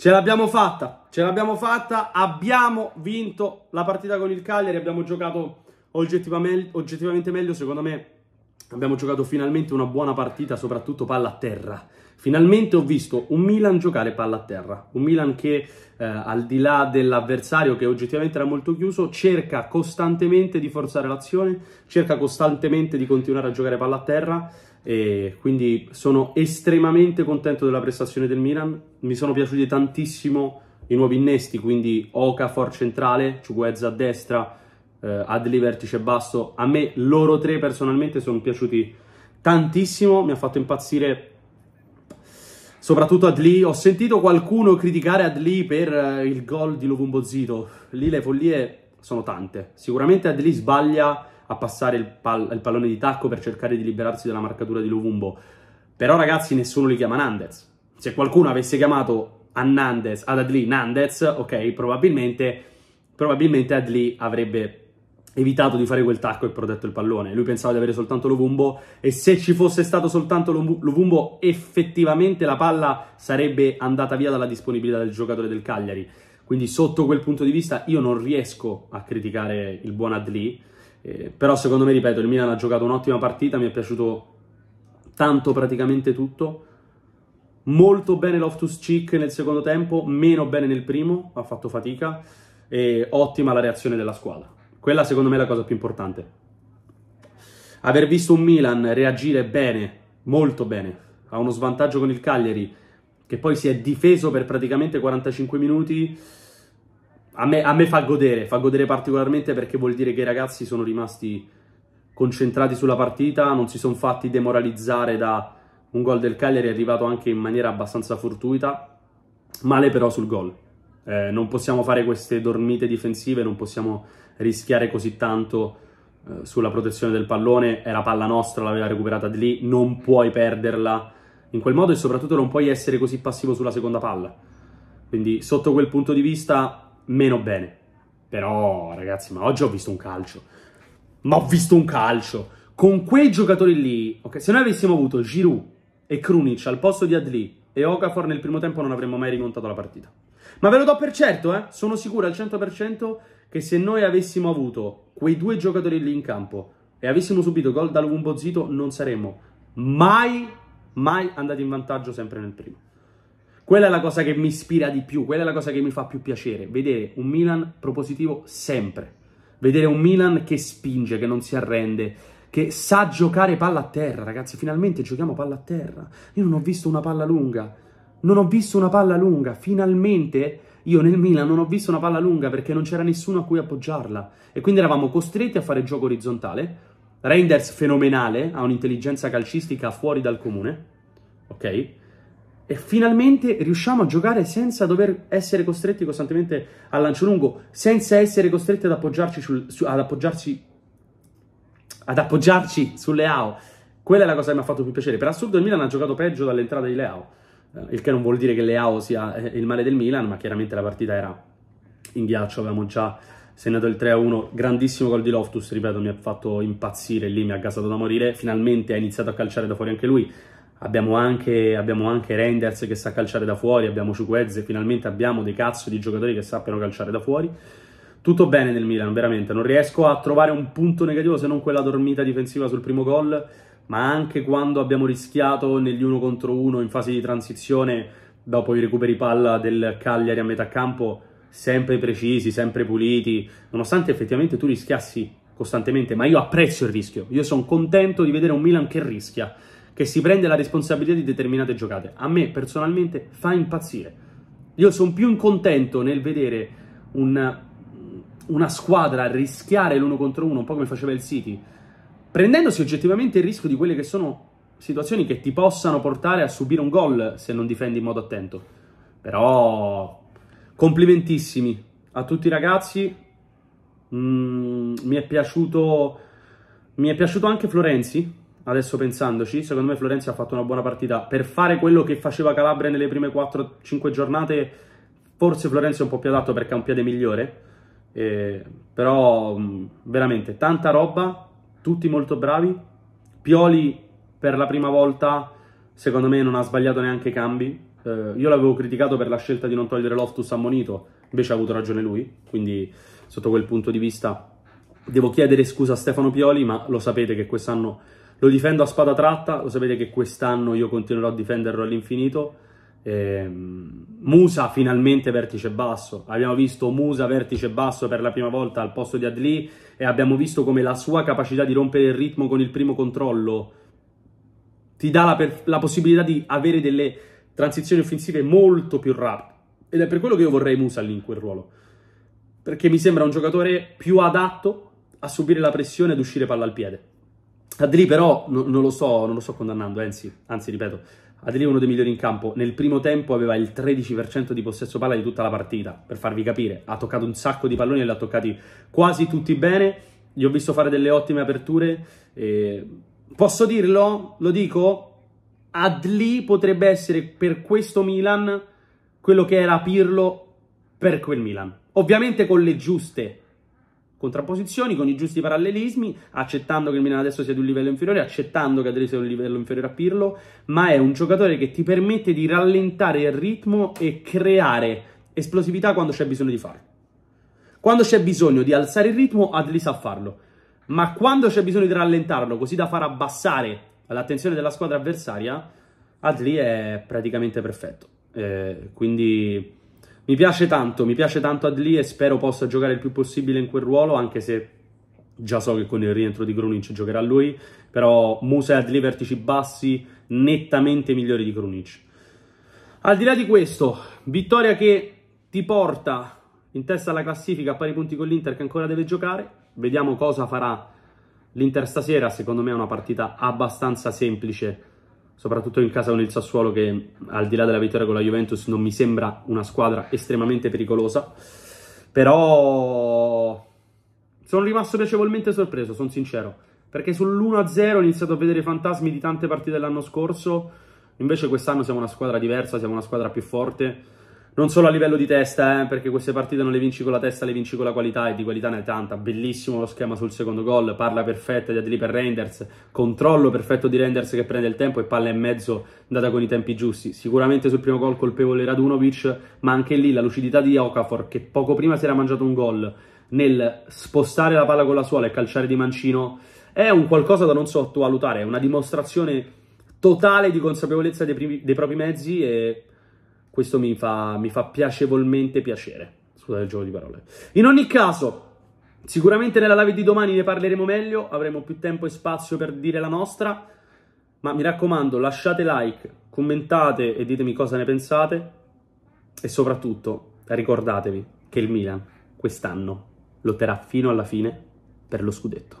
Ce l'abbiamo fatta, ce l'abbiamo fatta, abbiamo vinto la partita con il Cagliari, abbiamo giocato oggettivamente, oggettivamente meglio, secondo me abbiamo giocato finalmente una buona partita, soprattutto palla a terra. Finalmente ho visto un Milan giocare palla a terra, un Milan che eh, al di là dell'avversario che oggettivamente era molto chiuso, cerca costantemente di forzare l'azione, cerca costantemente di continuare a giocare palla a terra e quindi sono estremamente contento della prestazione del Milan. Mi sono piaciuti tantissimo i nuovi innesti, quindi Oca for centrale, Ciuguezza a destra, eh, Adli vertice basso. A me loro tre personalmente sono piaciuti tantissimo, mi ha fatto impazzire soprattutto Adli. Ho sentito qualcuno criticare Adli per eh, il gol di Lovumbozito. Lì le follie sono tante. Sicuramente Adli sbaglia a passare il, pal il, pallone di tacco per cercare di liberarsi dalla marcatura di Luvumbo. Però ragazzi nessuno li chiama Nandez. Se qualcuno avesse chiamato a Nandez, ad Adli Nandez, ok, probabilmente, probabilmente Adli avrebbe evitato di fare quel tacco e protetto il pallone. Lui pensava di avere soltanto Luvumbo e se ci fosse stato soltanto Luvumbo, effettivamente la palla sarebbe andata via dalla disponibilità del giocatore del Cagliari. Quindi sotto quel punto di vista io non riesco a criticare il buon Adli eh, però secondo me, ripeto, il Milan ha giocato un'ottima partita, mi è piaciuto tanto praticamente tutto. Molto bene Loftus Cheek nel secondo tempo, meno bene nel primo, ha fatto fatica. E ottima la reazione della squadra. Quella secondo me è la cosa più importante. Aver visto un Milan reagire bene, molto bene, a uno svantaggio con il Cagliari, che poi si è difeso per praticamente 45 minuti a me, a me fa godere, fa godere particolarmente perché vuol dire che i ragazzi sono rimasti concentrati sulla partita, non si sono fatti demoralizzare da un gol del Cagliari arrivato anche in maniera abbastanza fortuita, male però sul gol. Eh, non possiamo fare queste dormite difensive, non possiamo rischiare così tanto eh, sulla protezione del pallone, era palla nostra, l'aveva recuperata di lì, non puoi perderla in quel modo e soprattutto non puoi essere così passivo sulla seconda palla. Quindi sotto quel punto di vista meno bene. Però, ragazzi, ma oggi ho visto un calcio. Ma ho visto un calcio! Con quei giocatori lì, ok, se noi avessimo avuto Giroud e Krunic al posto di Adli e Okafor nel primo tempo non avremmo mai rimontato la partita. Ma ve lo do per certo, eh? Sono sicuro al 100% che se noi avessimo avuto quei due giocatori lì in campo e avessimo subito gol dal Wumbo Zito, non saremmo mai, mai andati in vantaggio sempre nel primo. Quella è la cosa che mi ispira di più, quella è la cosa che mi fa più piacere, vedere un Milan propositivo sempre, vedere un Milan che spinge, che non si arrende, che sa giocare palla a terra, ragazzi, finalmente giochiamo palla a terra. Io non ho visto una palla lunga, non ho visto una palla lunga, finalmente io nel Milan non ho visto una palla lunga perché non c'era nessuno a cui appoggiarla e quindi eravamo costretti a fare gioco orizzontale. Reinders fenomenale, ha un'intelligenza calcistica fuori dal comune, ok? e finalmente riusciamo a giocare senza dover essere costretti costantemente al lancio lungo, senza essere costretti ad appoggiarci, sul, su, ad, appoggiarci ad appoggiarci sulle AO. Quella è la cosa che mi ha fatto più piacere. Per assurdo il Milan ha giocato peggio dall'entrata di Leao, eh, il che non vuol dire che Leao sia eh, il male del Milan, ma chiaramente la partita era in ghiaccio, avevamo già segnato il 3-1, grandissimo gol di Loftus, ripeto, mi ha fatto impazzire lì, mi ha gasato da morire, finalmente ha iniziato a calciare da fuori anche lui, Abbiamo anche, abbiamo anche, Renders che sa calciare da fuori, abbiamo Ciuquezze, finalmente abbiamo dei cazzo di giocatori che sappiano calciare da fuori. Tutto bene nel Milan, veramente. Non riesco a trovare un punto negativo se non quella dormita difensiva sul primo gol, ma anche quando abbiamo rischiato negli uno contro uno in fase di transizione, dopo i recuperi palla del Cagliari a metà campo, sempre precisi, sempre puliti, nonostante effettivamente tu rischiassi costantemente, ma io apprezzo il rischio. Io sono contento di vedere un Milan che rischia che si prende la responsabilità di determinate giocate. A me personalmente fa impazzire. Io sono più incontento nel vedere un, una squadra rischiare l'uno contro uno, un po' come faceva il City, prendendosi oggettivamente il rischio di quelle che sono situazioni che ti possano portare a subire un gol se non difendi in modo attento. Però complimentissimi a tutti i ragazzi. Mm, mi, è piaciuto, mi è piaciuto anche Florenzi, adesso pensandoci, secondo me Florenzi ha fatto una buona partita. Per fare quello che faceva Calabria nelle prime 4-5 giornate, forse Florenzi è un po' più adatto perché ha un piede migliore. Eh, però mm, veramente tanta roba, tutti molto bravi. Pioli per la prima volta, secondo me, non ha sbagliato neanche i cambi. Eh, io l'avevo criticato per la scelta di non togliere Loftus a Monito, invece ha avuto ragione lui, quindi sotto quel punto di vista devo chiedere scusa a Stefano Pioli, ma lo sapete che quest'anno lo difendo a spada tratta, lo sapete che quest'anno io continuerò a difenderlo all'infinito. Eh, Musa finalmente vertice basso. Abbiamo visto Musa vertice basso per la prima volta al posto di Adli e abbiamo visto come la sua capacità di rompere il ritmo con il primo controllo ti dà la, la possibilità di avere delle transizioni offensive molto più rapide. Ed è per quello che io vorrei Musa lì in quel ruolo. Perché mi sembra un giocatore più adatto a subire la pressione ed uscire palla al piede. Adli però no, non, lo sto, non lo sto condannando, anzi, anzi ripeto, Adli è uno dei migliori in campo. Nel primo tempo aveva il 13% di possesso palla di tutta la partita, per farvi capire. Ha toccato un sacco di palloni e li ha toccati quasi tutti bene. Gli ho visto fare delle ottime aperture. Eh, posso dirlo? Lo dico? Adli potrebbe essere per questo Milan quello che era Pirlo per quel Milan. Ovviamente con le giuste contrapposizioni con i giusti parallelismi, accettando che il Milan adesso sia di un livello inferiore, accettando che Adriano sia di un livello inferiore a Pirlo, ma è un giocatore che ti permette di rallentare il ritmo e creare esplosività quando c'è bisogno di farlo. Quando c'è bisogno di alzare il ritmo, Adli sa farlo, ma quando c'è bisogno di rallentarlo, così da far abbassare l'attenzione della squadra avversaria, Adli è praticamente perfetto. Eh, quindi mi piace tanto, mi piace tanto Adli e spero possa giocare il più possibile in quel ruolo, anche se già so che con il rientro di Krunic giocherà lui, però Musa e Adli vertici bassi nettamente migliori di Krunic. Al di là di questo, vittoria che ti porta in testa alla classifica a pari punti con l'Inter che ancora deve giocare, vediamo cosa farà l'Inter stasera, secondo me è una partita abbastanza semplice soprattutto in casa con il Sassuolo che al di là della vittoria con la Juventus non mi sembra una squadra estremamente pericolosa, però sono rimasto piacevolmente sorpreso, sono sincero, perché sull'1-0 ho iniziato a vedere i fantasmi di tante partite dell'anno scorso, invece quest'anno siamo una squadra diversa, siamo una squadra più forte non solo a livello di testa, eh, perché queste partite non le vinci con la testa, le vinci con la qualità e di qualità ne è tanta. Bellissimo lo schema sul secondo gol, parla perfetta di Adli per Renders, controllo perfetto di Renders che prende il tempo e palla in mezzo data con i tempi giusti. Sicuramente sul primo gol colpevole Radunovic, ma anche lì la lucidità di Okafor che poco prima si era mangiato un gol nel spostare la palla con la suola e calciare di mancino è un qualcosa da non sottovalutare, è una dimostrazione totale di consapevolezza dei, primi, dei propri mezzi e questo mi fa, mi fa piacevolmente piacere. Scusate il gioco di parole. In ogni caso, sicuramente nella live di domani ne parleremo meglio, avremo più tempo e spazio per dire la nostra. Ma mi raccomando, lasciate like, commentate e ditemi cosa ne pensate. E soprattutto ricordatevi che il Milan quest'anno lotterà fino alla fine per lo scudetto.